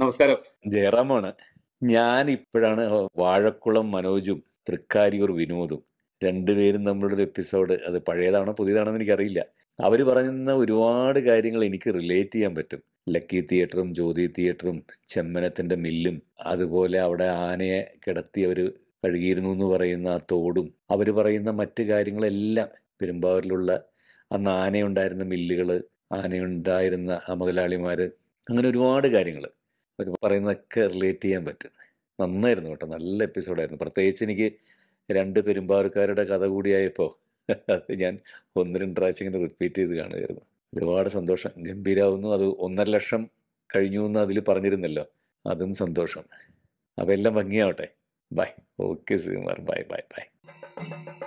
നമസ്കാരം ജയറാമാണ് ഞാൻ ഇപ്പോഴാണ് വാഴക്കുളം മനോജും തൃക്കാരിയൂർ വിനോദും രണ്ടുപേരും നമ്മളുടെ എപ്പിസോഡ് അത് പഴയതാണോ പുതിയതാണോ എന്ന് എനിക്കറിയില്ല അവർ പറയുന്ന ഒരുപാട് കാര്യങ്ങൾ എനിക്ക് റിലേറ്റ് ചെയ്യാൻ പറ്റും ലക്കി തിയേറ്ററും ജ്യോതി തിയേറ്ററും ചെമ്മനത്തിന്റെ മില്ലും അതുപോലെ അവിടെ ആനയെ കിടത്തി അവർ കഴുകിയിരുന്നു എന്ന് പറയുന്ന ആ തോടും അവർ പറയുന്ന മറ്റു കാര്യങ്ങളെല്ലാം പെരുമ്പാവൂരിലുള്ള അന്ന് ആനയുണ്ടായിരുന്ന മില്ലുകൾ ആനയുണ്ടായിരുന്ന ആ മുതലാളിമാർ അങ്ങനെ ഒരുപാട് കാര്യങ്ങൾ എന്നൊക്കെ പറയുന്നതൊക്കെ റിലേറ്റ് ചെയ്യാൻ പറ്റും നന്നായിരുന്നു കേട്ടോ നല്ല എപ്പിസോഡായിരുന്നു പ്രത്യേകിച്ച് എനിക്ക് രണ്ട് പെരുമ്പാറുകാരുടെ കഥ കൂടിയായപ്പോൾ അത് ഞാൻ ഒന്ന് രണ്ട് പ്രാവശ്യം ഇങ്ങനെ റിപ്പീറ്റ് ചെയ്ത് കാണുമായിരുന്നു ഒരുപാട് സന്തോഷം ഗംഭീരാവുന്നു അത് ഒന്നര ലക്ഷം കഴിഞ്ഞു എന്ന് അതിൽ പറഞ്ഞിരുന്നല്ലോ അതും സന്തോഷം അപ്പം എല്ലാം ഭംഗിയാവട്ടെ bye okay Sreekumar bye bye by